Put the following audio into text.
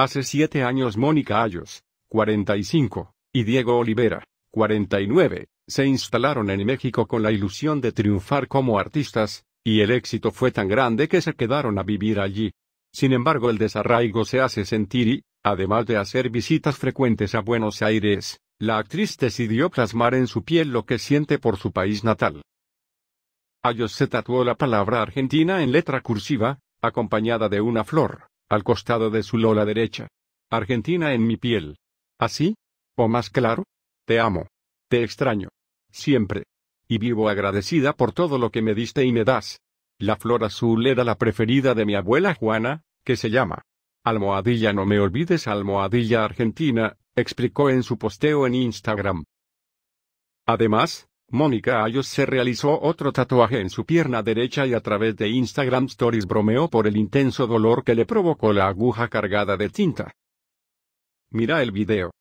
Hace siete años Mónica Ayos, 45, y Diego Olivera, 49, se instalaron en México con la ilusión de triunfar como artistas, y el éxito fue tan grande que se quedaron a vivir allí. Sin embargo, el desarraigo se hace sentir y, además de hacer visitas frecuentes a Buenos Aires, la actriz decidió plasmar en su piel lo que siente por su país natal. Ayos se tatuó la palabra Argentina en letra cursiva, acompañada de una flor, al costado de su lola derecha. Argentina en mi piel. Así, o más claro, te amo. Te extraño. Siempre. Y vivo agradecida por todo lo que me diste y me das. La flor azul era la preferida de mi abuela Juana, que se llama Almohadilla no me olvides Almohadilla Argentina, explicó en su posteo en Instagram. Además, Mónica Ayos se realizó otro tatuaje en su pierna derecha y a través de Instagram Stories bromeó por el intenso dolor que le provocó la aguja cargada de tinta. Mira el video.